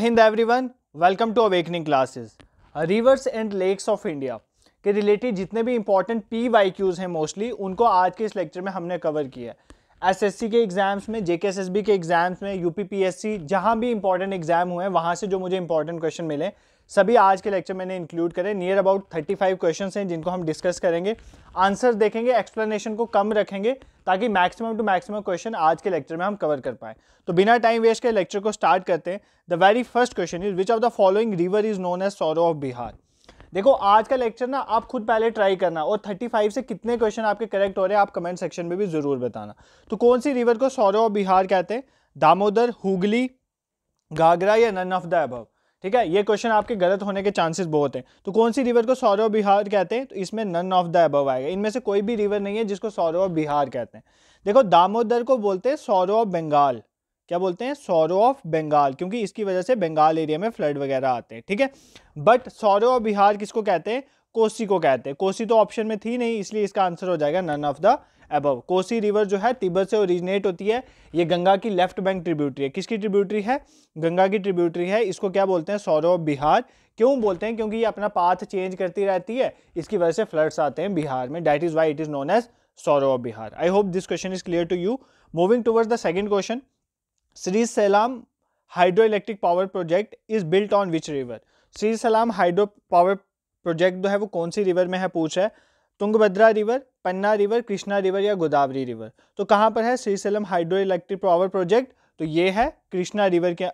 Hind everyone welcome to awakening classes rivers and lakes of India के related जितने भी important P Y Qs हैं mostly उनको आज के इस लेक्चर में हमने कवर किया है एसएससी के एग्जाम्स में जेकेएसएसबी के एग्जाम्स में यूपीपीएससी जहां भी इंपॉर्टेंट एग्जाम हुए हैं वहां से जो मुझे इंपॉर्टेंट क्वेश्चन मिले सभी आज के लेक्चर मैंने इंक्लूड करें नियर अबाउट 35 क्वेश्चन हैं जिनको हम डिस्कस करेंगे आंसर देखेंगे एक्सप्लेनेशन को कम रखेंगे ताकि मैक्सिमम टू मैक्सिमम क्वेश्चन आज के लेक्चर में हम कवर कर पाए तो बिना टाइम वेस्ट के लेक्चर को स्टार्ट करते हैं the very first question is which of the following river is known as sorrow of Bihar देखो आज का लेक्चर ना आप खुद पहले ट्राई करना और 35 से कितने क्वेश्चन आपके करेक्ट हो रहे हैं आप कमेंट सेक्शन में भी ज़रूर बताना तो कौन सी रिवर को सौरव बिहार कहते हैं दामोदर हुगली घाघरा या नन ऑफ द अबव ठीक है ये क्वेश्चन आपके गलत होने के चांसेस बहुत हैं तो कौन सी रिवर को सौरव बिहार कहते हैं तो इसमें नन ऑफ द अबव आएगा इनमें से कोई भी रिवर नहीं है जिसको सौरव बिहार कहते हैं देखो दामोदर को बोलते हैं सौरव ऑफ बंगाल क्या बोलते हैं सौरव ऑफ बंगाल क्योंकि इसकी वजह से बंगाल एरिया में फ्लड वगैरह आते हैं ठीक है बट सौरव ऑफ बिहार किसको कहते हैं कोसी को कहते हैं कोसी तो ऑप्शन में थी नहीं इसलिए इसका आंसर हो जाएगा none of the above Kosi river जो है तिब्बत से ओरिजिनेट होती है ये गंगा की लेफ्ट बैंक ट्रिब्यूटरी है किसकी ट्रिब्यूटरी है गंगा की ट्रिब्यूटरी है इसको क्या बोलते हैं सौरव बिहार क्यों बोलते हैं क्योंकि ये अपना पाथ चेंज करती रहती है इसकी वजह से फ्लड्स आते हैं बिहार में that is why it is known as sorrow Bihar I hope this question is clear to you moving towards the second question Srisailam hydro electric power project is built on which river Srisailam hydro power project जो है वो कौन सी river में है पूछ है Tungabhadra river Panna river Krishna river या गोदावरी रिवर तो कहाँ पर है Srisailam hydro electric power project तो ये है कृष्णा रिवर के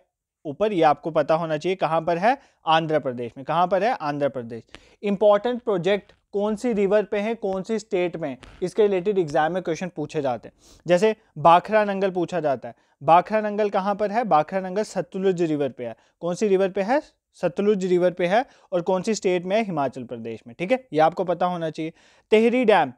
ऊपर ये आपको पता होना चाहिए कहाँ पर है आंध्र प्रदेश में कहाँ पर है आंध्र प्रदेश इंपॉर्टेंट प्रोजेक्ट कौन सी रिवर पे है कौन सी स्टेट में इसके रिलेटेड एग्जाम में क्वेश्चन पूछे जाते हैं जैसे बाखरा नंगल पूछा जाता है बाखरा नंगल कहाँ पर है बाखरा नंगल सतलुज रिवर पे है कौन सी रिवर पे है सतलुज रिवर पे है और कौन सी स्टेट में है हिमाचल प्रदेश में ठीक है ये आपको पता होना चाहिए तेहरी डैम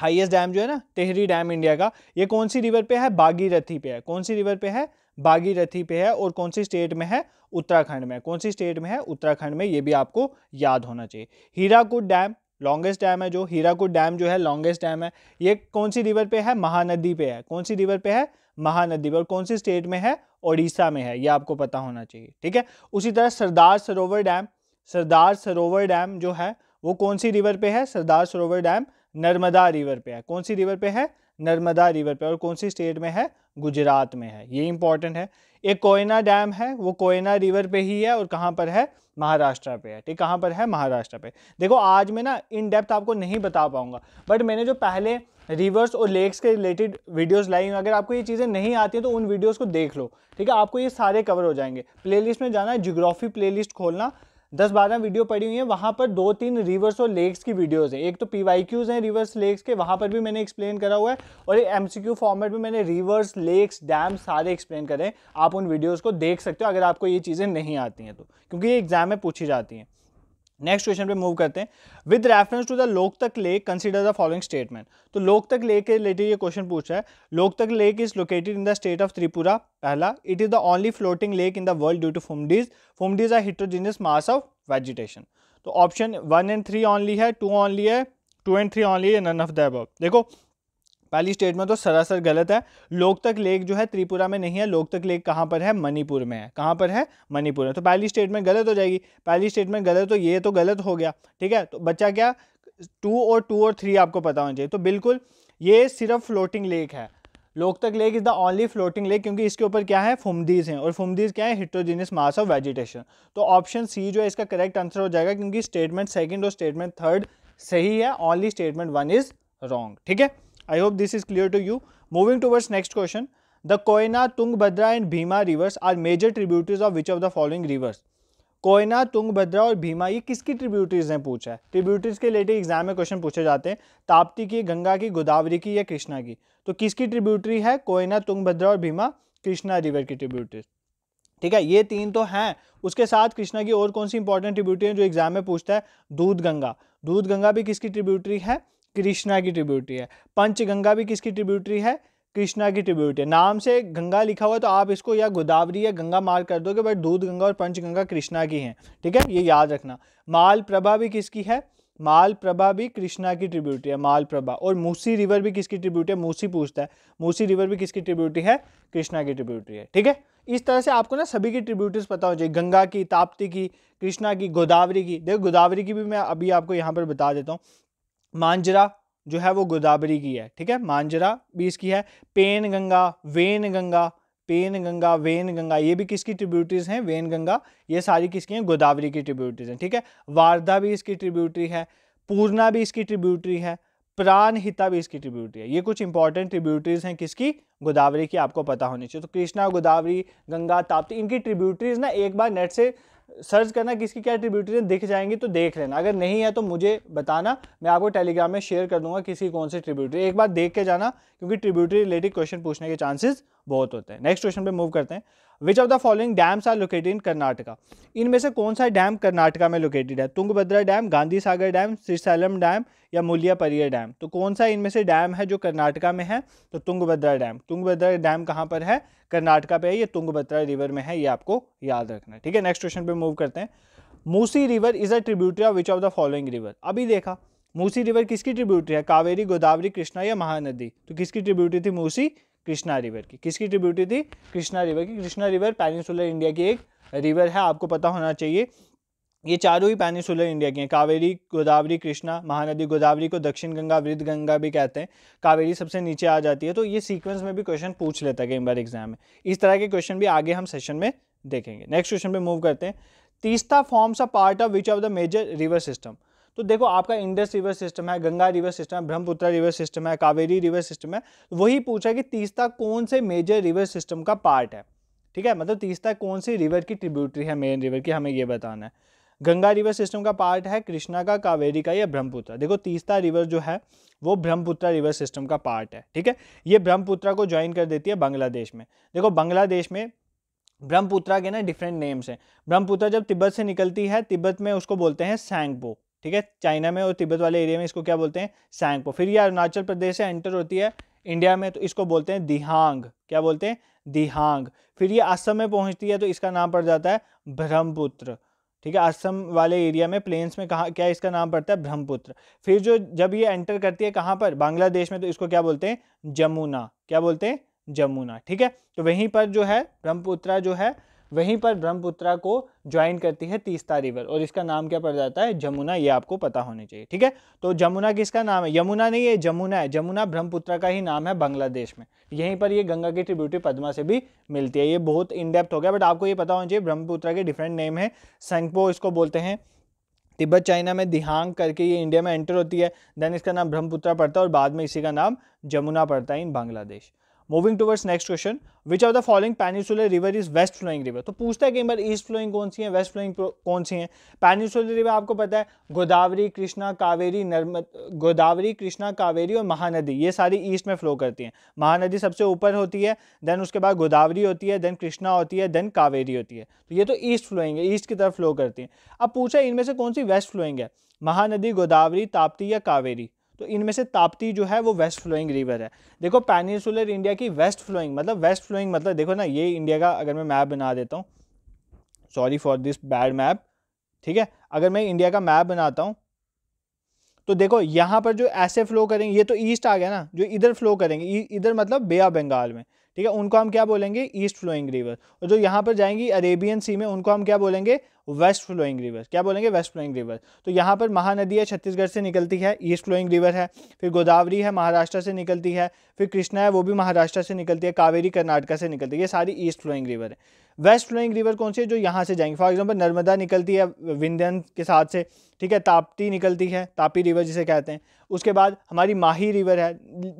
हाईएस्ट डैम जो है ना तेहरी डैम इंडिया का ये कौन सी रिवर पे है बागीरथी पे है कौन सी रिवर पे है बागीरथी पे है और कौन सी स्टेट में है उत्तराखंड में कौन सी स्टेट में है उत्तराखंड में ये भी आपको याद होना चाहिए हीराकुड डैम लॉन्गेस्ट डैम है जो हीराकुड डैम जो है लॉन्गेस्ट डैम है ये कौन सी रिवर पे है महानदी पे है कौन सी रिवर पे है महानदी पर और कौन सी स्टेट में है ओडिशा में है ये आपको पता होना चाहिए ठीक है उसी तरह सरदार सरोवर डैम सरदार सरोवर डैम जो है वो कौन सी रिवर पे है सरदार सरोवर डैम नर्मदा रिवर पे है कौन सी रिवर पे है नर्मदा रिवर पे और कौन सी स्टेट में है गुजरात में है ये इंपॉर्टेंट है एक कोयना डैम है वो कोयना रिवर पे ही है और कहाँ पर है महाराष्ट्र पे है ठीक कहाँ पर है महाराष्ट्र पे देखो आज मैं ना इन डेप्थ आपको नहीं बता पाऊंगा बट मैंने जो पहले रिवर्स और लेक्स के रिलेटेड वीडियोस लाई हूँ अगर आपको ये चीज़ें नहीं आती हैं तो उन वीडियोस को देख लो ठीक है आपको ये सारे कवर हो जाएंगे प्लेलिस्ट में जाना है जोग्राफी प्लेलिस्ट खोलना दस बारह वीडियो पड़ी हुई है वहाँ पर दो तीन रिवर्स और लेक्स की वीडियोज हैं एक तो पी वाई क्यूज़ हैं रिवर्स लेक्स के वहाँ पर भी मैंने एक्सप्लेन करा हुआ है और ये एम सी क्यू फॉर्मेट में मैंने रिवर्स लेक्स डैम सारे एक्सप्लेन करें आप उन वीडियोज़ को देख सकते हो अगर आपको ये चीज़ें नहीं आती हैं तो क्योंकि ये एग्जाम में पूछी जाती हैं नेक्स्ट क्वेश्चन पे मूव करते हैं with reference to the Loktak lake consider the following statement तो लोकतक लेक के रिलेटेड ये क्वेश्चन पूछ रहा है Loktak lake is located in the state of Tripura पहला it is the only floating lake in the world due to phumdis phumdis are heterogeneous mass of vegetation तो option one and three only है two only है two and three only है none of the above देखो पहली statement तो सरासर गलत है लोकतक लेक जो है त्रिपुरा में नहीं है लोकतक लेक कहाँ पर है मणिपुर में है कहाँ पर है मणिपुर में तो पहली स्टेटमेंट गलत हो जाएगी पहली स्टेटमेंट गलत तो ये तो गलत हो गया ठीक है तो बच्चा क्या टू और टू और थ्री आपको पता होना चाहिए तो बिल्कुल ये सिर्फ फ्लोटिंग लेक है Loktak lake is the only floating lake क्योंकि इसके ऊपर क्या है फुमदीज हैं और फुमदीज क्या है हिट्रोजीनियस मास ऑफ वेजिटेशन तो ऑप्शन सी जो है इसका करेक्ट आंसर हो जाएगा क्योंकि स्टेटमेंट सेकंड और स्टेटमेंट थर्ड सही है only statement one is wrong ठीक है I hope this is clear to you. Moving towards next question. The Koyna, Tungbhadra and Bhima rivers are major tributaries of which of the following rivers? Koyna Tungabhadra और भीमा ये किसकी tributaries हैं पूछा है tributaries के related exam में क्वेश्चन पूछे जाते हैं ताप्ती की गंगा की गोदावरी की या कृष्णा की तो किसकी ट्रिब्यूटरी है कोयना तुंगभद्रा और भीमा कृष्णा रिवर की ट्रिब्यूटरीज ठीक है ये तीन तो हैं उसके साथ कृष्णा की और कौन सी इंपॉर्टेंट ट्रिब्यूटरी है जो एग्जाम में पूछता है दूध गंगा दूध गंगा भी किसकी ट्रिब्यूटरी है कृष्णा की ट्रिब्यूटरी है पंचगंगा भी किसकी ट्रिब्यूटरी है कृष्णा की ट्रिब्यूटरी है नाम से गंगा लिखा हुआ है तो आप इसको या गोदावरी या गंगा मार्क कर दोगे बट दूध गंगा और पंचगंगा कृष्णा की हैं ठीक है ये याद रखना माल प्रभा भी किसकी है माल प्रभा भी कृष्णा की ट्रिब्यूटरी है माल प्रभा और मूसी रिवर भी किसकी ट्रिब्यूटरी है मूसी पूछता है मूसी रिवर भी किसकी ट्रिब्यूटरी है कृष्णा की ट्रिब्यूटरी है ठीक है इस तरह से आपको ना सभी की ट्रिब्यूटरीज पता हो चाहिए गंगा की ताप्ती की कृष्णा की गोदावरी की देखो गोदावरी की भी मैं अभी आपको यहाँ पर बता देता हूँ मांजरा जो है वो गोदावरी की है ठीक है मांजरा भी इसकी है Penganga Wainganga Penganga Wainganga ये भी किसकी ट्रिब्यूटरीज हैं वेन गंगा ये सारी किसकी हैं गोदावरी की ट्रिब्यूटरीज हैं ठीक है वारदा भी इसकी ट्रिब्यूटरी है पूर्णा भी इसकी ट्रिब्यूटरी है प्राणहिता भी इसकी ट्रिब्यूटरी है ये कुछ इंपॉर्टेंट ट्रिब्यूटरीज हैं किसकी गोदावरी की आपको पता होनी चाहिए तो कृष्णा गोदावरी गंगा ताप्ती इनकी ट्रिब्यूटरीज ना एक बार नेट से सर्च करना किसकी क्या ट्रिब्यूटरी दिख जाएंगी तो देख लेना अगर नहीं है तो मुझे बताना मैं आपको टेलीग्राम में शेयर कर दूंगा किसी कौन सी ट्रिब्यूटरी एक बार देख के जाना क्योंकि ट्रिब्यूटरी रिलेटेड क्वेश्चन पूछने के चांसेस बहुत होते हैं नेक्स्ट क्वेश्चन पे मूव करते हैं which of the following dams are located in Karnataka इनमें से कौन सा डैम कर्नाटका में लोकेटेड है Tungabhadra dam Gandhi Sagar dam Srisailam dam या मुलिया परिया डैम तो कौन सा इनमें से डैम है जो कर्नाटका में है तो तुंगभद्रा डैम तुंगभद्रा डैम कहाँ पर है कर्नाटका पे है ये तुंगभद्रा रिवर में है ये आपको याद रखना है ठीक है नेक्स्ट क्वेश्चन पे मूव करते हैं Musi river is a tributary of which of the following river अभी देखा मूसी रिवर किसकी ट्रिब्यूटरी है कावेरी गोदावरी कृष्णा या महानदी तो किसकी ट्रिब्यूटरी थी मूसी कृष्णा रिवर की किसकी ट्रिब्यूटी थी कृष्णा रिवर की कृष्णा रिवर पैनिसुलर इंडिया की एक रिवर है आपको पता होना चाहिए ये चारों ही पैनिसुलर इंडिया की हैं कावेरी गोदावरी कृष्णा महानदी गोदावरी को दक्षिण गंगा वृद्ध गंगा भी कहते हैं कावेरी सबसे नीचे आ जाती है तो ये सीक्वेंस में भी क्वेश्चन पूछ लेता है कई बार एग्जाम में इस तरह के क्वेश्चन भी आगे हम सेशन में देखेंगे नेक्स्ट क्वेश्चन पे मूव करते हैं Teesta forms a part of which of the major river system तो देखो आपका इंडस रिवर सिस्टम है गंगा रिवर सिस्टम है ब्रह्मपुत्र रिवर सिस्टम है कावेरी रिवर सिस्टम है तो वही पूछा कि तीस्ता कौन से मेजर रिवर सिस्टम का पार्ट है ठीक है मतलब तीस्ता कौन सी रिवर की ट्रिब्यूटरी है मेन रिवर की हमें ये बताना है गंगा रिवर सिस्टम का पार्ट है कृष्णा का कावेरी का या ब्रह्मपुत्र देखो तीस्ता रिवर जो है वो ब्रह्मपुत्र रिवर सिस्टम का पार्ट है ठीक है ये ब्रह्मपुत्र को ज्वाइन कर देती है बांग्लादेश में देखो बांग्लादेश में ब्रह्मपुत्रा के ना डिफरेंट नेम्स हैं ब्रह्मपुत्र जब तिब्बत से निकलती है तिब्बत में उसको बोलते हैं सैंगबो ठीक है चाइना में और तिब्बत वाले एरिया में इसको क्या बोलते हैं सैंगपो फिर ये अरुणाचल प्रदेश से एंटर होती है इंडिया में तो इसको बोलते हैं दिहांग क्या बोलते हैं दिहांग फिर ये असम में पहुंचती है तो इसका नाम पड़ जाता है ब्रह्मपुत्र ठीक है असम वाले एरिया में प्लेन्स में कहा क्या इसका नाम पड़ता है ब्रह्मपुत्र फिर जो जब ये एंटर करती है कहाँ पर बांग्लादेश में तो इसको क्या बोलते हैं जमुना क्या बोलते हैं जमुना ठीक है तो वहीं पर जो है ब्रह्मपुत्रा जो है वहीं पर ब्रह्मपुत्रा को ज्वाइन करती है तीस्ता रिवर और इसका नाम क्या पड़ जाता है जमुना ये आपको पता होने चाहिए ठीक है तो जमुना किसका नाम है यमुना नहीं है जमुना है जमुना ब्रह्मपुत्रा का ही नाम है बांग्लादेश में यहीं पर ये गंगा की ट्रिब्यूटी पद्मा से भी मिलती है ये बहुत इनडेप्थ हो गया बट आपको ये पता होना चाहिए ब्रह्मपुत्रा के डिफरेंट नेम है संगपो इसको बोलते हैं तिब्बत चाइना में दिहांग करके ये इंडिया में एंटर होती है देन इसका नाम ब्रह्मपुत्रा पड़ता है और बाद में इसी का नाम जमुना पड़ता है in Bangladesh moving towards next question which are the following peninsular river is west flowing river तो पूछता है कई बार ईस्ट फ्लोइंग कौन सी है वेस्ट फ्लोइंग कौन सी है पैनिसुलर रिवर आपको पता है गोदावरी कृष्णा कावेरी नर्मद गोदावरी कृष्णा कावेरी और महानदी ये सारी ईस्ट में फ्लो करती हैं महानदी सबसे ऊपर होती है देन उसके बाद गोदावरी होती है देन कृष्णा होती है देन कावेरी होती है तो ये तो ईस्ट फ्लोइंग है ईस्ट की तरफ फ्लो करती हैं अब पूछा इनमें से कौन सी वेस्ट फ्लोइंग है महानदी गोदावरी ताप्ती या कावेरी तो इनमें से ताप्ती जो है वो वेस्ट फ्लोइंग रिवर है देखो पैनिसुलर इंडिया की वेस्ट फ्लोइंग मतलब वेस्ट फ्लोइंग मतलब देखो ना ये इंडिया का अगर मैं मैप बना देता हूँ sorry for this bad map ठीक है अगर मैं इंडिया का मैप बनाता हूँ तो देखो यहाँ पर जो ऐसे फ्लो करेंगे ये तो ईस्ट आ गया ना जो इधर फ्लो करेंगे इधर मतलब बे ऑफ बंगाल में ठीक है उनको हम क्या बोलेंगे ईस्ट फ्लोइंग रिवर और जो यहाँ पर जाएंगी अरेबियन सी में उनको हम क्या बोलेंगे वेस्ट फ्लोइंग रिवर क्या बोलेंगे वेस्ट फ्लोइंग रिवर तो यहाँ पर महानदी है छत्तीसगढ़ से निकलती है ईस्ट फ्लोइंग रिवर है फिर गोदावरी है महाराष्ट्र से निकलती है फिर कृष्णा है वो भी महाराष्ट्र से निकलती है कावेरी कर्नाटका से निकलती है ये सारी ईस्ट फ्लोइंग रिवर है वेस्ट फ्लोइंग रिवर कौन सी है जो यहाँ से जाएंगे फॉर एग्जाम्पल नर्मदा निकलती है विंध्यन के साथ से ठीक है ताप्ती निकलती है तापी रिवर जिसे कहते हैं उसके बाद हमारी माही रिवर है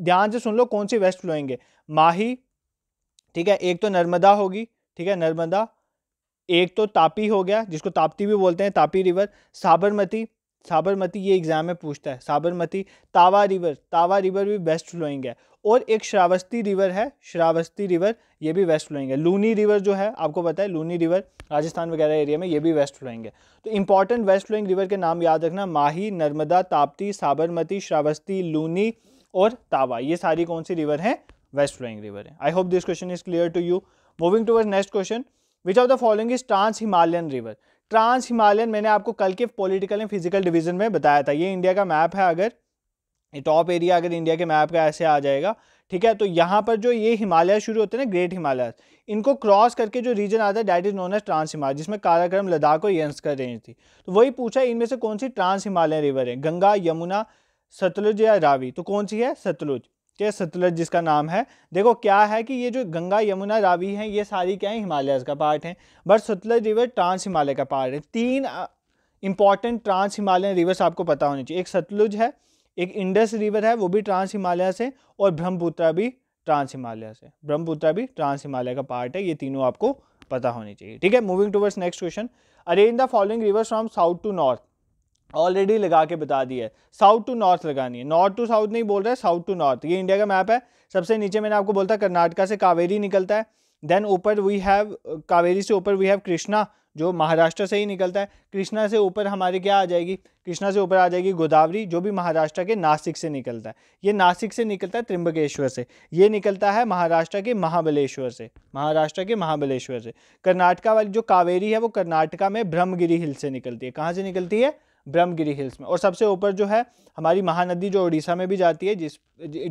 ध्यान से सुन लो कौन सी वेस्ट फ्लोइंग है माही ठीक है एक तो नर्मदा होगी ठीक है नर्मदा एक तो तापी हो गया जिसको ताप्ती भी बोलते हैं तापी रिवर साबरमती साबरमती ये एग्ज़ाम में पूछता है साबरमती तावा रिवर तावा रिवर भी वेस्ट फ्लोइंग है और एक श्रावस्ती रिवर है श्रावस्ती रिवर ये भी वेस्ट फ्लोइंग है लूनी रिवर जो है आपको पता है लूनी रिवर राजस्थान वगैरह एरिया में ये भी वेस्ट फ्लोइंग है तो इंपॉर्टेंट वेस्ट फ्लोइंग रिवर के नाम याद रखना माही नर्मदा ताप्ती साबरमती श्रावस्ती लूनी और तावा ये सारी कौन सी रिवर हैं वेस्ट फ्लोइंग रिवर है I hope this question is clear to you moving toward next question which of the following is trans Himalayan river trans Himalayan मैंने आपको कल के पॉलिटिकल एंड फिजिकल डिवीजन में बताया था ये इंडिया का मैप है अगर ये टॉप एरिया अगर इंडिया के मैप का ऐसे आ जाएगा ठीक है तो यहाँ पर जो ये हिमालय शुरू होते हैं ना ग्रेट हिमालय इनको क्रॉस करके जो रीजन आता है that is known as trans Himalaya जिसमें काराक्रम लद्दाख और यंस्कर रेंज थी तो वही पूछा इनमें से कौन सी ट्रांस हिमालय रिवर है गंगा यमुना सतलुज या रावी तो कौन सी है सतलुज के सतलज जिसका नाम है देखो क्या है कि ये जो गंगा यमुना रावी हैं ये सारी क्या है हिमालय का पार्ट है but Sutlej river trans Himalaya का पार्ट है तीन इंपॉर्टेंट ट्रांस हिमालयन रिवर्स आपको पता होनी चाहिए एक सतलुज है एक इंडस रिवर है वो भी ट्रांस हिमालय से और ब्रह्मपुत्रा भी ट्रांस हिमालय से ब्रह्मपुत्रा भी ट्रांस हिमालय का पार्ट है ये तीनों आपको पता होनी चाहिए ठीक है moving towards next question arrange the following rivers from south to north already लगा के बता दिया है साउथ टू नॉर्थ लगानी है नॉर्थ टू साउथ नहीं बोल रहा है साउथ टू नॉर्थ ये इंडिया का मैप है सबसे नीचे मैंने आपको बोलता है कर्नाटका से कावेरी निकलता है देन ऊपर वी हैव कावेरी से ऊपर वी हैव कृष्णा जो महाराष्ट्र से ही निकलता है कृष्णा से ऊपर हमारे क्या आ जाएगी कृष्णा से ऊपर आ जाएगी गोदावरी जो भी महाराष्ट्र के नासिक से निकलता है ये नासिक से निकलता है त्रिंबकेश्वर से ये निकलता है महाराष्ट्र के महाबलेश्वर से महाराष्ट्र के महाबलेश्वर से कर्नाटका वाली जो कावेरी है वो कर्नाटका में ब्रह्मगिरी हिल से निकलती है कहाँ से निकलती है ब्रह्मगिरी हिल्स में और सबसे ऊपर जो है हमारी महानदी जो उड़ीसा में भी जाती है जिस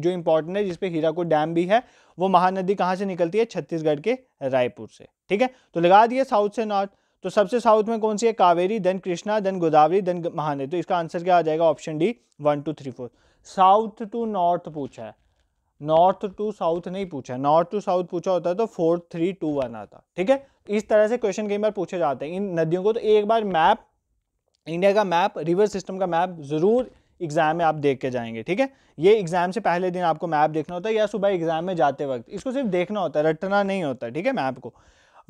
जो इम्पोर्टेंट है जिसपे हीराकुड डैम भी है वो महानदी कहाँ से निकलती है छत्तीसगढ़ के रायपुर से ठीक है तो लगा दिया साउथ से नॉर्थ तो सबसे साउथ में कौन सी है Kaveri then Krishna then Godavari then Mahanadi तो इसका आंसर क्या आ जाएगा option D one two three four south to north पूछा है नॉर्थ टू साउथ नहीं पूछा नॉर्थ टू साउथ पूछा होता है तो फोर थ्री टू वन आता ठीक है इस तरह से क्वेश्चन कई बार पूछे जाते हैं इन नदियों को तो एक बार मैप इंडिया का मैप रिवर सिस्टम का मैप ज़रूर एग्जाम में आप देख के जाएंगे ठीक है ये एग्जाम से पहले दिन आपको मैप देखना होता है या सुबह एग्जाम में जाते वक्त इसको सिर्फ देखना होता है रटना नहीं होता ठीक है मैप को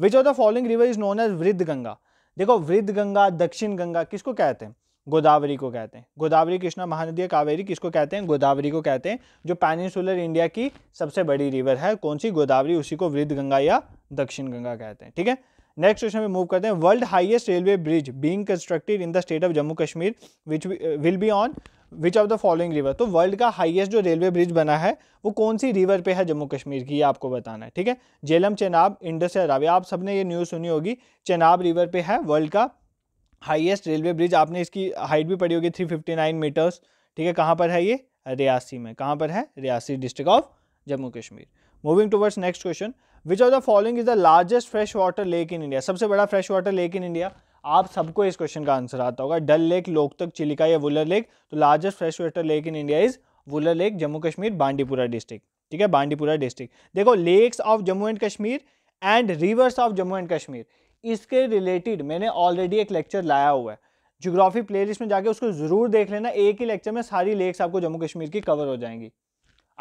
which of the following river is known as Vriddha Ganga देखो वृद्ध गंगा दक्षिण गंगा किसको कहते हैं गोदावरी को कहते हैं गोदावरी कृष्णा महानदी कावेरी किसको कहते हैं गोदावरी को कहते हैं जो पैनिसुलर इंडिया की सबसे बड़ी रिवर है कौन सी गोदावरी उसी को वृद्ध गंगा या दक्षिण गंगा कहते हैं ठीक है नेक्स्ट क्वेश्चन में मूव करते हैं world highest railway bridge being constructed in the state of Jammu Kashmir which will be on which of the following river तो वर्ल्ड का हाईएस्ट जो रेलवे ब्रिज बना है वो कौन सी रिवर पे है जम्मू कश्मीर की ये आपको बताना है ठीक है जेलम चेनाब इंडस रावी आप सबने ये न्यूज़ सुनी होगी चेनाब रिवर पे है वर्ल्ड का हाइएस्ट रेलवे ब्रिज आपने इसकी हाइट भी पड़ी होगी थ्री मीटर्स ठीक है कहाँ पर है ये रियासी में कहाँ पर है Reasi district of Jammu Kashmir moving towards next question which of the following is the largest fresh water lake in India सबसे बड़ा fresh water lake in India आप सबको इस क्वेश्चन का आंसर आता होगा डल लेक लोकतक चिलिका या वुलर लेक तो largest fresh water lake in India is Wular lake Jammu Kashmir Bandipora district ठीक है बांडीपुरा डिस्ट्रिक्ट देखो lakes of Jammu and Kashmir and rivers of Jammu and Kashmir इसके रिलेटेड मैंने ऑलरेडी एक लेक्चर लाया हुआ है ज्योग्राफी प्लेलिस्ट में जाके उसको ज़रूर देख लेना एक ही लेक्चर में सारी लेक्स आपको जम्मू कश्मीर की कवर हो जाएंगी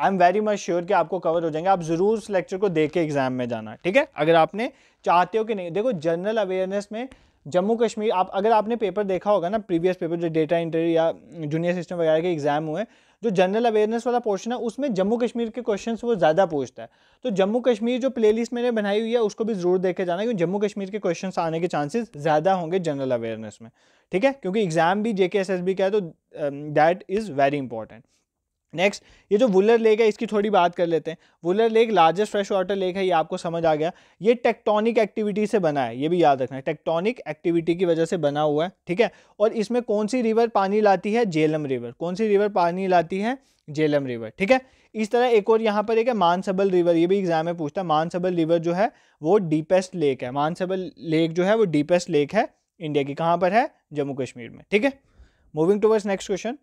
I am very much sure कि आपको कवर हो जाएंगे आप ज़रूर उस लेक्चर को देख के एग्जाम में जाना ठीक है अगर आपने चाहते हो कि नहीं देखो जनरल अवेयरनेस में जम्मू कश्मीर आप अगर आपने पेपर देखा होगा ना प्रीवियस पेपर जो डेटा इंटरव्यू या जूनियर सिस्टम वगैरह के एग्जाम हुए जो जनरल अवेयरनेस वाला पोर्शन है उसमें जम्मू कश्मीर के क्वेश्चन वो ज़्यादा पूछता है तो जम्मू कश्मीर जो प्लेलिस्ट मैंने बनाई हुई है उसको भी ज़रूर देख के जाना क्योंकि जम्मू कश्मीर के क्वेश्चन आने के चांसेस ज़्यादा होंगे जनरल अवेयरनेस में ठीक है क्योंकि एग्जाम भी जे एस एस बी का है तो that is very important next ये जो वुलर लेक है इसकी थोड़ी बात कर लेते हैं Wular lake largest fresh water lake है ये आपको समझ आ गया ये टेक्टोनिक एक्टिविटी से बना है ये भी याद रखना है टेक्टोनिक एक्टिविटी की वजह से बना हुआ है ठीक है और इसमें कौन सी रिवर पानी लाती है जेलम रिवर कौन सी रिवर पानी लाती है जेलम रिवर ठीक है इस तरह एक और यहाँ पर एक है मानसबल रिवर ये भी एग्जाम में पूछता है मानसबल रिवर जो है वो डीपेस्ट लेक है मानसबल लेक जो है वो डीपेस्ट लेक है इंडिया की कहाँ पर है जम्मू कश्मीर में ठीक है moving towards next question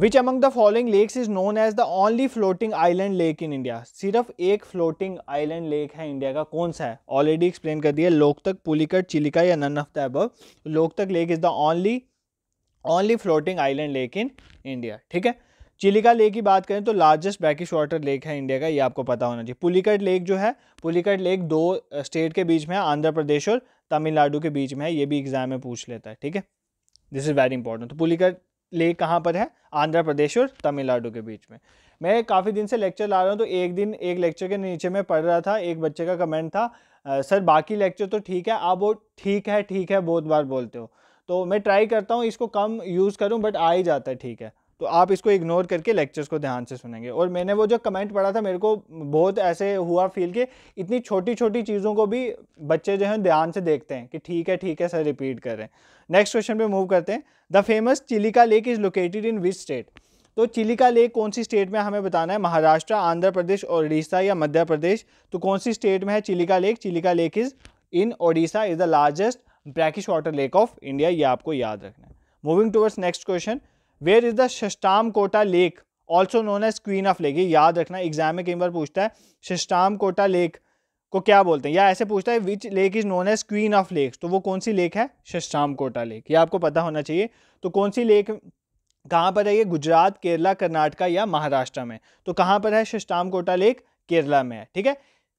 which among the following lakes is known as the only floating island lake in India सिर्फ एक फ्लोटिंग आइलैंड लेक है इंडिया का कौन सा है ऑलरेडी एक्सप्लेन कर दिया लोकतक पुलिकट चिलिका या नन ऑफ द अब Loktak lake is the only only floating island lake in India ठीक है चिलिका लेक की बात करें तो लार्जेस्ट बैकिश वाटर लेक है इंडिया का ये आपको पता होना चाहिए पुलिकट लेक जो है पुलिकट लेक दो स्टेट के बीच में है आंध्र प्रदेश और तमिलनाडु के बीच में है ये भी एग्जाम में पूछ लेता है ठीक है दिस इज़ वेरी इंपॉर्टेंट तो पुलिकट ले कहाँ पर है आंध्र प्रदेश और तमिलनाडु के बीच में मैं काफ़ी दिन से लेक्चर ला रहा हूँ तो एक दिन एक लेक्चर के नीचे मैं पढ़ रहा था एक बच्चे का कमेंट था सर बाकी लेक्चर तो ठीक है आप वो ठीक है ठीक है बहुत बार बोलते हो तो मैं ट्राई करता हूँ इसको कम यूज़ करूँ बट आ ही जाता है ठीक है तो आप इसको इग्नोर करके लेक्चर्स को ध्यान से सुनेंगे और मैंने वो जो कमेंट पढ़ा था मेरे को बहुत ऐसे हुआ फील कि इतनी छोटी छोटी चीज़ों को भी बच्चे जो हैं ध्यान से देखते हैं कि ठीक है ठीक है सर रिपीट करें नेक्स्ट क्वेश्चन पे मूव करते हैं the famous Chilika lake is located in which state तो चिलिका लेक कौन सी स्टेट में हमें बताना है महाराष्ट्र आंध्र प्रदेश उड़ीसा या मध्य प्रदेश तो कौन सी स्टेट में है Chilika lake Chilika lake is in Odisha is the largest brackish water lake of India ये आपको याद रखना है moving towards next question where is the Sasthamcotta lake also known as queen of lake ये याद रखना एग्जाम में कई बार पूछता है शस्टाम कोटा लेक को क्या बोलते हैं या ऐसे पूछता है which lake is known as queen of lake तो वो कौन सी लेक है शस्टाम कोटा लेक ये आपको पता होना चाहिए तो कौन सी लेक कहाँ पर है ये गुजरात केरला कर्नाटका या महाराष्ट्र में तो कहाँ पर है शस्टाम कोटा लेक केरला में है ठीक है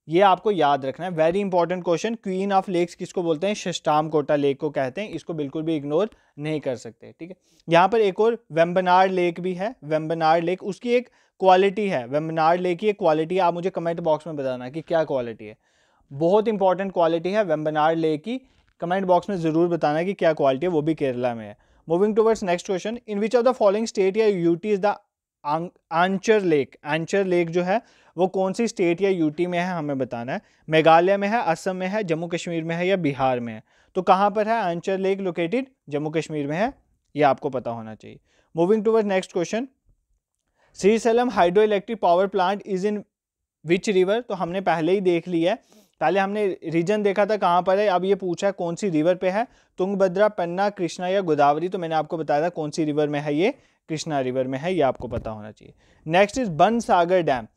ये आपको याद रखना है very important question queen of lakes किसको बोलते हैं शस्टाम कोटा लेक को कहते हैं इसको बिल्कुल भी इग्नोर नहीं कर सकते ठीक है यहाँ पर एक और वेम्बनार लेक भी है वेम्बनार लेक उसकी एक क्वालिटी है वेम्बनार लेक की एक क्वालिटी आप मुझे कमेंट बॉक्स में बताना कि क्या क्वालिटी है बहुत इंपॉर्टेंट क्वालिटी है वेम्बनार लेक की कमेंट बॉक्स में ज़रूर बताना कि क्या क्वालिटी है वो भी केरला में है moving towards next question in which of the following state या UT is the Anchar lake Anchar lake जो है वो कौन सी स्टेट या यूटी में है हमें बताना है मेघालय में है असम में है जम्मू कश्मीर में है या बिहार में है तो कहाँ पर है आंचर लेक लोकेटेड जम्मू कश्मीर में है ये आपको पता होना चाहिए moving toward next question Srisailam hydro electric power plant is in which river तो हमने पहले ही देख लिया है पहले हमने रीजन देखा था कहाँ पर है अब ये पूछा है कौन सी रिवर पे है तुंगभद्रा पन्ना कृष्णा या गोदावरी तो मैंने आपको बताया था कौन सी रिवर में है ये कृष्णा रिवर में है ये आपको पता होना चाहिए नेक्स्ट इज बन Bansagar dam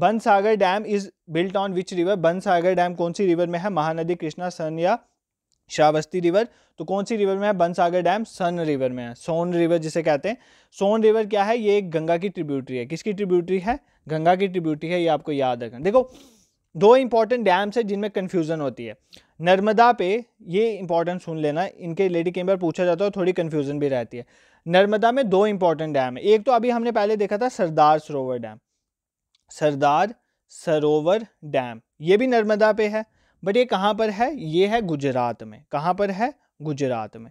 Bansagar dam is built on which river Bansagar dam कौन सी रिवर में है महानदी कृष्णा सन या श्रावस्ती रिवर तो कौन सी रिवर में है बन सागर डैम सन रिवर में है सोन रिवर जिसे कहते हैं सोन रिवर क्या है ये एक गंगा की ट्रिब्यूटरी है किसकी ट्रिब्यूटरी है गंगा की ट्रिब्यूटरी है ये आपको याद रखना देखो दो इंपॉर्टेंट डैम्स हैं जिनमें कन्फ्यूज़न होती है नर्मदा पे ये इंपॉर्टेंट सुन लेना इनके लेडी कई बार पूछा जाता है थोड़ी कन्फ्यूज़न भी रहती है नर्मदा में दो इंपॉर्टेंट डैम है एक तो अभी हमने पहले देखा था सरदार सरोवर डैम सरदार सरोवर डैम ये भी नर्मदा पे है बट ये कहाँ पर है ये है गुजरात में कहाँ पर है गुजरात में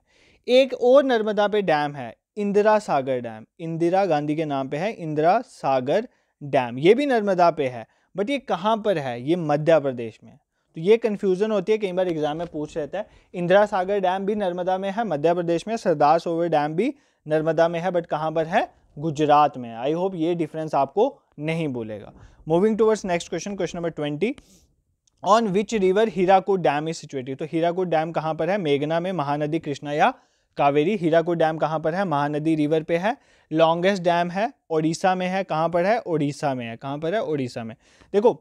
एक और नर्मदा पे डैम है इंदिरा सागर डैम इंदिरा गांधी के नाम पे है इंदिरा सागर डैम ये भी नर्मदा पे है बट ये कहाँ पर है ये मध्य प्रदेश में तो ये कन्फ्यूज़न होती है कई बार एग्जाम में पूछ रहता है इंदिरा सागर डैम भी नर्मदा में है मध्य प्रदेश में सरदार सरोवर डैम भी नर्मदा में है बट कहाँ पर है गुजरात में आई होप ये डिफरेंस आपको नहीं बोलेगा moving towards next question question number twenty on which river Hirakud dam is situated तो हीराकूट डैम कहाँ पर है मेघना में महानदी कृष्णा या कावेरी हीराकूट डैम कहाँ पर है महानदी रिवर पे है लॉन्गेस्ट डैम है ओडिशा में है कहाँ पर है ओडिशा में है कहाँ पर है ओडिशा में देखो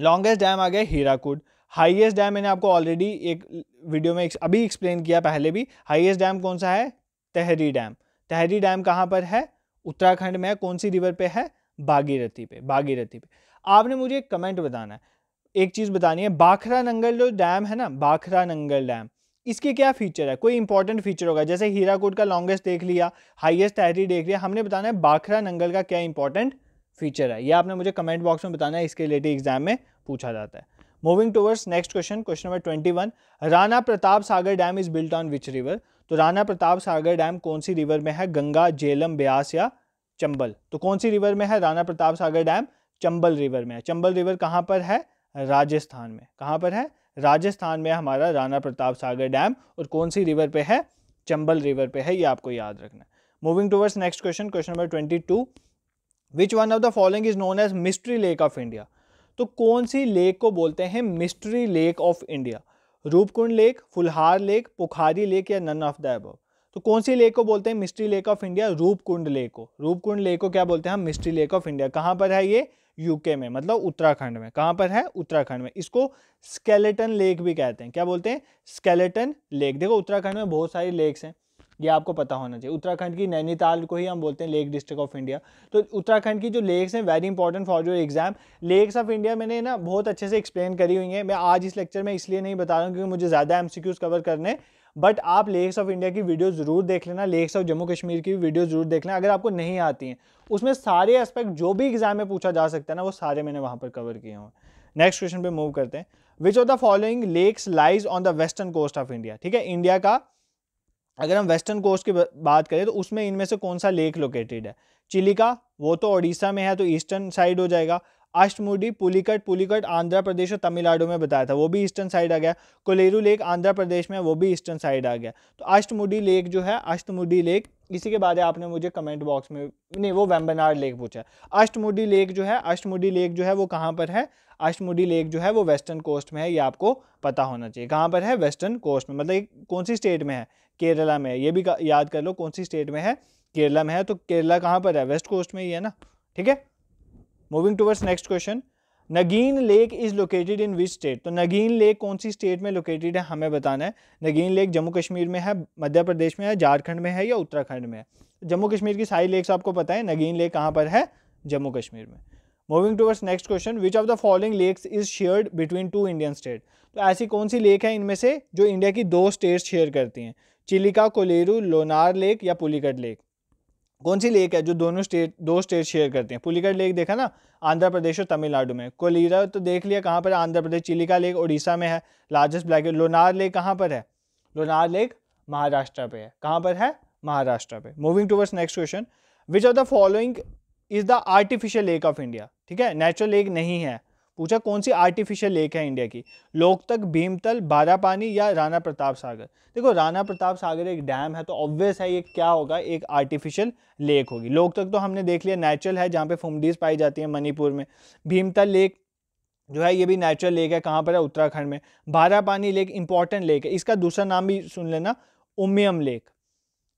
लॉन्गेस्ट डैम आ गया हीराकूट हाईएस्ट डैम मैंने आपको ऑलरेडी एक वीडियो में एक, अभी एक्सप्लेन किया पहले भी हाईएस्ट डैम कौन सा है तहरी डैम तहरी डैम कहाँ पर है उत्तराखंड में है कौन सी रिवर पे है बागीरथी पे बागीरथी पे आपने मुझे एक कमेंट बताना है एक चीज़ बतानी है बाखरा नंगल जो डैम है ना बाखरा नंगल डैम इसके क्या फीचर है कोई इंपॉर्टेंट फीचर होगा जैसे हीराकोट का लॉन्गेस्ट देख लिया हाईएस्ट तहरी देख लिया हमने बताना है बाखरा नंगल का क्या इंपॉर्टेंट फीचर है यह आपने मुझे कमेंट बॉक्स में बताना है इसके रिलेटेड एग्जाम में पूछा जाता है moving towards next question question number twenty one Rana Pratap Sagar dam is built on which river तो राणा प्रताप सागर डैम कौन सी रिवर में है गंगा जेलम ब्यास या चंबल तो कौन सी रिवर में है राणा प्रताप सागर डैम चंबल रिवर में है चंबल रिवर कहाँ पर है राजस्थान में कहाँ पर है राजस्थान में हमारा राणा प्रताप सागर डैम और कौन सी रिवर पे है चंबल रिवर पे है ये आपको याद रखना है moving towards next question question number twenty two which one of the following is known as mystery lake of India तो कौन सी लेक को बोलते हैं mystery lake of India Roopkund lake Phulhar lake Pukhari lake या नन ऑफ द एबव तो कौन सी लेक को बोलते हैं mystery lake of India Roopkund lake को रूपकुंड लेक को क्या बोलते हैं हम मिस्ट्री लेक ऑफ इंडिया कहाँ पर है ये यूके में मतलब उत्तराखंड में कहाँ पर है उत्तराखंड में इसको स्केलेटन लेक भी कहते हैं क्या बोलते हैं स्केलेटन लेक देखो उत्तराखंड में बहुत सारी लेक्स हैं ये आपको पता होना चाहिए उत्तराखंड की नैनीताल को ही हम बोलते हैं लेक डिस्ट्रिक्ट ऑफ इंडिया तो उत्तराखंड की जो लेक्स हैं very important for your exam lakes of India मैंने ना बहुत अच्छे से एक्सप्लेन करी हुई है मैं आज इस लेक्चर में इसलिए नहीं बता रहा हूँ क्योंकि मुझे ज़्यादा एम कवर करने बट आप लेक्स ऑफ इंडिया की वीडियो ज़रूर देख लेना लेक्स ऑफ जम्मू कश्मीर की वीडियो ज़रूर देख लेना अगर आपको नहीं आती हैं उसमें सारे एस्पेक्ट जो भी एग्जाम में पूछा जा सकता है ना वो सारे मैंने वहाँ पर कवर किए हुए नेक्स्ट क्वेश्चन पे मूव करते हैं which of the following lakes lies on the western coast of India ठीक है इंडिया का अगर हम वेस्टर्न कोस्ट की बात करें तो उसमें इनमें से कौन सा लेक लोकेटेड है चिलिका वो तो ओडिशा में है तो ईस्टर्न साइड हो जाएगा अष्टमुडी पुलिकट पुलिकट आंध्र प्रदेश और तमिलनाडु में बताया था वो भी ईस्टर्न साइड आ गया कोलेरू लेक आंध्र प्रदेश में वो भी ईस्टर्न साइड आ गया तो अष्टमुडी लेक जो है अष्टमुडी लेक इसी के बारे में आपने मुझे कमेंट बॉक्स में नहीं वो वेम्बनार लेक पूछा अष्टमुडी लेक जो है अष्टमुडी लेक जो है वो कहाँ पर है अष्टमुडी लेक जो है वो वेस्टर्न कोस्ट में है ये आपको पता होना चाहिए कहाँ पर है वेस्टर्न कोस्ट में मतलब कौन सी स्टेट में है केरला में है ये भी याद कर लो कौन सी स्टेट में है केरला में है तो केरला कहाँ पर है वेस्ट कोस्ट में ही है ना ठीक है moving towards next question Nagin lake is located in which state तो नगीन लेक कौन सी स्टेट में लोकेटेड है हमें बताना है नगीन लेक जम्मू कश्मीर में है मध्य प्रदेश में है झारखंड में है या उत्तराखंड में है जम्मू कश्मीर की सारी लेक्स आपको पता है नगीन लेक कहाँ पर है जम्मू कश्मीर में moving towards next question which of the following lakes is shared between two Indian state तो ऐसी कौन सी लेक है इनमें से जो इंडिया की दो स्टेट्स शेयर करती हैं चिलिका कोलेरू लोनार लेक या पुलिकट लेक कौन सी लेक है जो दोनों स्टेट दो स्टेट शेयर करते हैं पुलिकट लेक देखा ना आंध्र प्रदेश और तमिलनाडु में कोलेरा तो देख लिया कहाँ पर आंध्र प्रदेश चिलिका लेक उड़ीसा में है लार्जेस्ट ब्लैक लोनार लेक कहाँ पर है लोनार लेक महाराष्ट्र पे है कहाँ पर है महाराष्ट्र पे moving towards next question which are the following is the artificial lake of India ठीक है नेचुरल लेक नहीं है पूछा कौन सी आर्टिफिशियल लेक है इंडिया की लोकतक भीमतल बारापानी या राणा प्रताप सागर देखो राणा प्रताप सागर एक डैम है तो ऑब्वियस है ये क्या होगा एक आर्टिफिशियल लेक होगी लोकतक तो हमने देख लिया नेचुरल है जहाँ पे फुमडीज पाई जाती है मणिपुर में भीमतल लेक जो है ये भी नेचुरल लेक है कहाँ पर है उत्तराखंड में बारापानी लेक इंपॉर्टेंट लेक है इसका दूसरा नाम भी सुन लेना उमियम लेक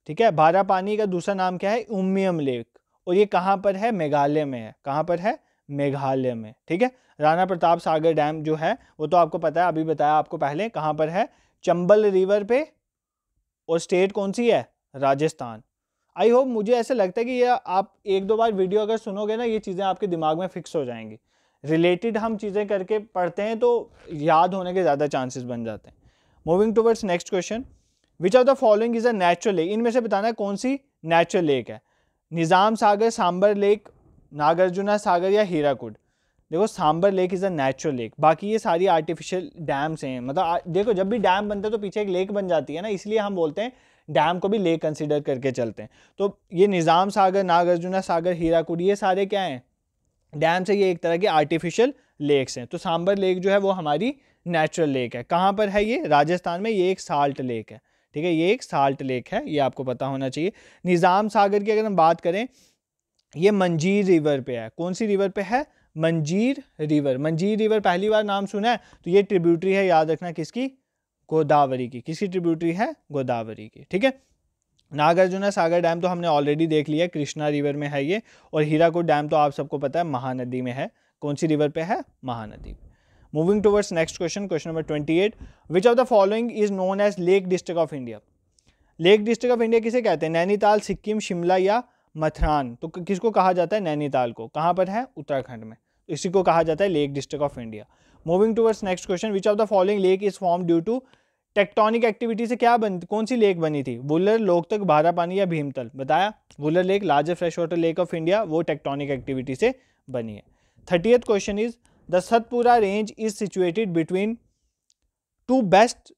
ठीक है बारापानी का दूसरा नाम क्या है उमियम लेक और ये कहाँ पर है मेघालय में है कहाँ पर है मेघालय में ठीक है राणा प्रताप सागर डैम जो है वो तो आपको पता है अभी बताया आपको पहले कहाँ पर है चंबल रिवर पे और स्टेट कौन सी है राजस्थान आई होप मुझे ऐसा लगता है कि ये आप एक दो बार वीडियो अगर सुनोगे ना ये चीज़ें आपके दिमाग में फिक्स हो जाएंगी रिलेटेड हम चीज़ें करके पढ़ते हैं तो याद होने के ज़्यादा चांसेस बन जाते हैं moving towards next question which of the following is a natural lake इनमें से बताना कौन सी नेचुरल लेक है निज़ाम सागर सांबर लेक नागार्जुना सागर या हीराकुड देखो Sambhar lake is a natural lake बाकी ये सारी आर्टिफिशियल डैम्स हैं मतलब देखो जब भी डैम बनता है तो पीछे एक लेक बन जाती है ना इसलिए हम बोलते हैं डैम को भी लेक कंसिडर करके चलते हैं तो ये निज़ाम सागर नागार्जुना सागर हीराकुड ये सारे क्या हैं डैम से ये एक तरह के आर्टिफिशियल लेक्स हैं तो सांबर लेक जो है वो हमारी नेचुरल लेक है कहाँ पर है ये राजस्थान में ये एक साल्ट लेक है ठीक है ये एक साल्ट लेक है ये आपको पता होना चाहिए निज़ाम सागर की अगर हम बात करें ये मंजीर रिवर पे है कौन सी रिवर पे है मंजीर रिवर मंजीर रिवर पहली बार नाम सुना है तो ये ट्रिब्यूटरी है याद रखना किसकी गोदावरी की किसकी ट्रिब्यूटरी है गोदावरी की ठीक है नागार्जुना सागर डैम तो हमने ऑलरेडी देख लिया कृष्णा रिवर में है ये और हीराकोट डैम तो आप सबको पता है महानदी में है कौन सी रिवर पे है Mahanadi moving towards next question question number twenty eight which of the following is known as lake district of India lake district of India किसे कहते हैं नैनीताल सिक्किम शिमला या मथुरान तो किसको कहा जाता है नैनीताल को कहाँ पर है उत्तराखंड में इसी को कहा जाता है lake district of India moving towards next question which of the following lake is form due to tectonic activity से क्या बन कौन सी लेक बनी थी वुलर लोक तक भारा पानी या भीमतल बताया Wular lake larger fresh water lake of India वो टेक्टोनिक एक्टिविटी से बनी है thirtieth question is the Satpura range is situated between two best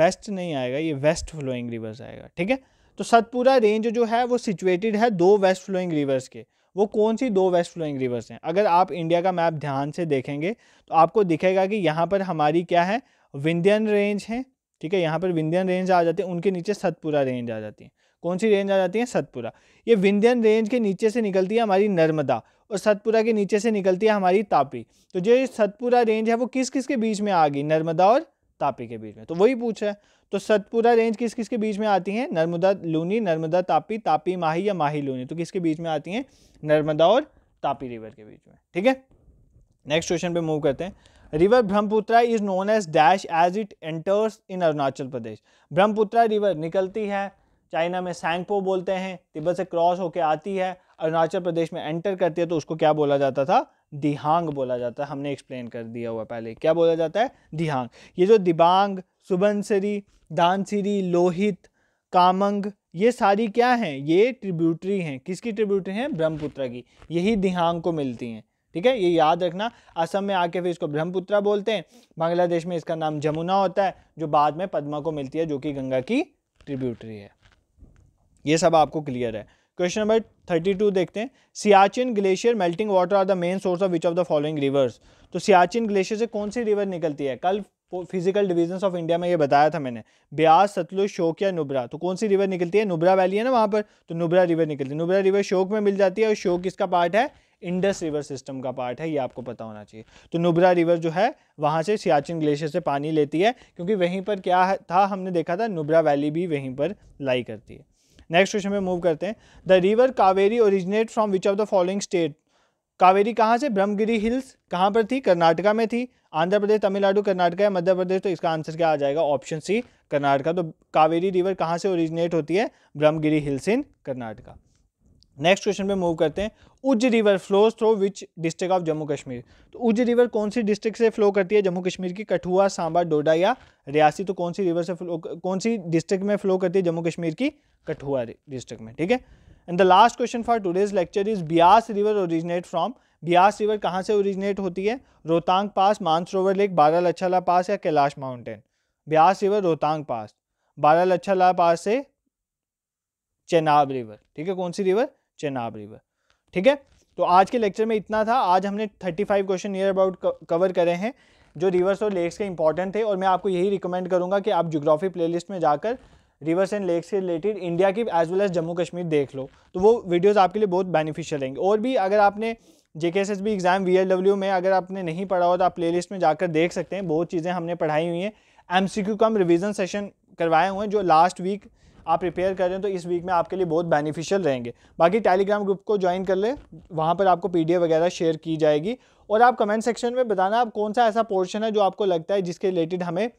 best नहीं आएगा ये वेस्ट फ्लोइंग रिवर्स आएगा ठीक है तो सतपुरा रेंज जो है वो सिचुएटेड है दो वेस्ट फ्लोइंग रिवर्स के वो कौन सी दो वेस्ट फ्लोइंग रिवर्स हैं अगर आप इंडिया का मैप ध्यान से देखेंगे तो आपको दिखेगा कि यहाँ पर हमारी क्या है विंध्यन रेंज है ठीक है यहाँ पर विंध्यन रेंज आ जाती है उनके नीचे सतपुरा रेंज आ जाती है कौन सी रेंज आ जाती है सतपुरा ये विंध्यन रेंज के नीचे से निकलती है हमारी नर्मदा और सतपुरा के नीचे से निकलती है हमारी तापी तो जो ये सतपुरा रेंज है वो किस किस के बीच में आ गई नर्मदा और तापी के बीच में तो वही पूछा है तो सतपुरा रेंज किस किस के बीच में आती है नर्मदा लूनी नर्मदा तापी तापी माही या माही लूनी तो किसके बीच में आती है नर्मदा और तापी रिवर के बीच में ठीक है नेक्स्ट क्वेश्चन पे मूव करते हैं river Brahmaputra is known as dash as it enters in Arunachal Pradesh Brahmaputra river निकलती है चाइना में सैंगपो बोलते हैं तिब्बत से क्रॉस होकर आती है अरुणाचल प्रदेश में एंटर करती है तो उसको क्या बोला जाता था दिहांग बोला जाता है हमने एक्सप्लेन कर दिया हुआ पहले क्या बोला जाता है दिहांग ये जो दिबांग सुबनसरी दानसिरी लोहित कामंग ये सारी क्या हैं ये ट्रिब्यूटरी हैं किसकी ट्रिब्यूटरी हैं ब्रह्मपुत्र की यही दिहांग को मिलती हैं ठीक है ये याद रखना असम में आके फिर इसको ब्रह्मपुत्रा बोलते हैं बांग्लादेश में इसका नाम जमुना होता है जो बाद में पद्मा को मिलती है जो कि गंगा की ट्रिब्यूटरी है ये सब आपको क्लियर है क्वेश्चन नंबर थर्टी टू देखते हैं Siachen glacier melting water are the main source of which of the following rivers तो सियाचिन ग्लेशियर से कौन सी रिवर निकलती है कल फिजिकल डिविजन्स ऑफ इंडिया में ये बताया था मैंने ब्यास सतलुज शोक या नुब्रा तो कौन सी रिवर निकलती है नुब्रा वैली है ना वहाँ पर तो नुब्रा रिवर निकलती है नुब्रा रिवर शोक में मिल जाती है और शोक इसका पार्ट है इंडस रिवर सिस्टम का पार्ट है ये आपको पता होना चाहिए तो नुब्रा रिवर जो है वहाँ से सियाचिन ग्लेशियर से पानी लेती है क्योंकि वहीं पर क्या था हमने देखा था नुब्रा वैली भी वहीं पर लाई करती है नेक्स्ट क्वेश्चन में मूव करते हैं the river Kaveri originate from which of the following state Kaveri कहाँ से ब्रह्मगिरी हिल्स कहाँ पर थी कर्नाटका में थी आंध्र प्रदेश तमिलनाडु कर्नाटका या मध्य प्रदेश तो इसका आंसर क्या आ जाएगा ऑप्शन सी कर्नाटका तो कावेरी रिवर कहाँ से ओरिजिनेट होती है Brahmagiri hills in Karnataka next question पे मूव करते हैं Ujh river flows through which district of Jammu Kashmir तो उज रिवर कौन सी डिस्ट्रिक्ट से फ्लो करती है जम्मू कश्मीर की कठुआ सांबा डोडा या रियासी तो कौन सी रिवर से फ्लो कौन सी डिस्ट्रिक्ट में फ्लो करती है जम्मू कश्मीर की कठुआ डिस्ट्रिक्ट में ठीक है and the last question for today's lecture is Beas river originate from Beas river कहाँ से ओरिजिनेट होती है रोहतांग पास मानसरोवर लेक बारा लच्छाला पास या Kailash mountain Beas river Rohtang pass Bara Lachala पास से चेनाब रिवर ठीक है कौन सी रिवर चेनाब रिवर ठीक है तो आज के लेक्चर में इतना था आज हमने 35 क्वेश्चन नियर अबाउट कवर करे हैं जो रिवर्स और लेक्स के इंपॉर्टेंट थे और मैं आपको यही रिकमेंड करूंगा कि आप जोग्राफी प्ले में जाकर रिवर्स एंड लेक्स से रिलेटेड इंडिया की as well as Jammu Kashmir देख लो तो वो वीडियोस आपके लिए बहुत बेनिफिशियल रहेंगे और भी अगर आपने J K S S B exam V W में अगर आपने नहीं पढ़ा हो तो आप प्लेलिस्ट में जाकर देख सकते हैं बहुत चीज़ें हमने पढ़ाई हुई हैं एम सी क्यू का हम रिविज़न सेशन करवाए हुए हैं जो लास्ट वीक आप प्रिपेयर कर रहे हैं तो इस वीक में आपके लिए बहुत बेनिफिशियल रहेंगे बाकी टेलीग्राम ग्रुप को ज्वाइन कर ले वहाँ पर आपको पी वगैरह शेयर की जाएगी और आप कमेंट सेक्शन में बताना आप कौन सा ऐसा पोर्शन है जो आपको लगता है जिसके रिलेटेड हमें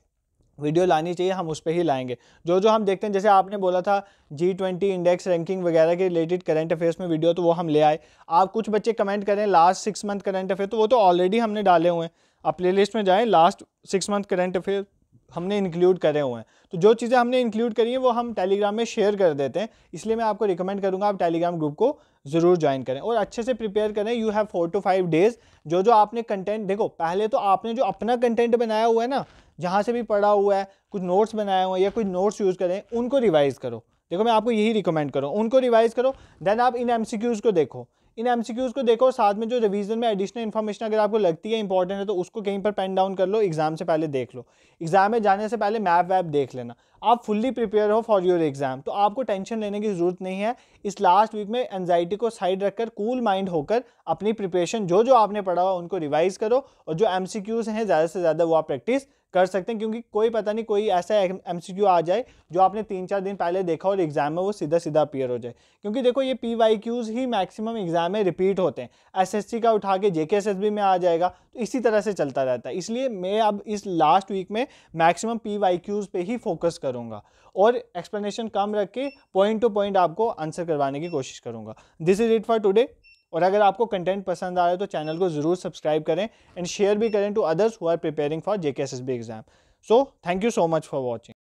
वीडियो लानी चाहिए हम उस पर ही लाएंगे जो जो हम देखते हैं जैसे आपने बोला था जी ट्वेंटी इंडेक्स रैंकिंग वगैरह के रिलेटेड करंट अफेयर्स में वीडियो तो वो हम ले आए आप कुछ बच्चे कमेंट करें last six month current affair तो वो तो ऑलरेडी हमने डाले हुए हैं आप प्ले लिस्ट में जाएँ last six month current affair हमने इंक्लूड करे हुए हैं तो जो चीज़ें हमने इंक्लूड करी हैं वो हम टेलीग्राम में शेयर कर देते हैं इसलिए मैं आपको रिकमेंड करूँगा आप टेलीग्राम ग्रुप को ज़रूर ज्वाइन करें और अच्छे से प्रिपेयर करें you have four two five days जो जो आपने कंटेंट देखो पहले तो आपने जो अपना कंटेंट बनाया हुआ है ना जहाँ से भी पढ़ा हुआ है कुछ नोट्स बनाए हुए हैं या कुछ नोट्स यूज़ करें उनको रिवाइज़ करो देखो मैं आपको यही रिकमेंड करूँ उनको रिवाइज़ करो देन आप इन एम को देखो इन एम को देखो साथ में जो रिवीजन में एडिशनल इन्फॉर्मेशन अगर आपको लगती है इंपॉर्टेंट है तो उसको कहीं पर पेन डाउन कर लो एग्जाम से पहले देख लो एग्जाम में जाने से पहले मैप वैप देख लेना आप फुल्ली प्रिपेयर हो फॉर योर एग्जाम तो आपको टेंशन लेने की जरूरत नहीं है इस लास्ट वीक में एनजाइटी को साइड रखकर कूल माइंड होकर अपनी प्रिपरेशन जो जो आपने पढ़ा हुआ उनको रिवाइज करो और जो एम हैं ज़्यादा से ज़्यादा वो आप प्रैक्टिस कर सकते हैं क्योंकि कोई पता नहीं कोई ऐसा एम आ जाए जो आपने तीन चार दिन पहले देखा और एग्जाम में वो सीधा सीधा अपियर हो जाए क्योंकि देखो ये पी वाई क्यूज़ ही मैक्सिमम एग्जाम में रिपीट होते हैं एस का उठा के जे में आ जाएगा तो इसी तरह से चलता रहता है इसलिए मैं अब इस लास्ट वीक में मैक्सिमम पी वाई क्यूज़ पर ही फोकस करूँगा और एक्सप्लेनेशन कम रख के पॉइंट टू पॉइंट आपको आंसर करवाने की कोशिश करूँगा this is it for today और अगर आपको कंटेंट पसंद आ रहा है तो चैनल को ज़रूर सब्सक्राइब करें एंड शेयर भी करें to others who are preparing for J exam so thank you so much for watching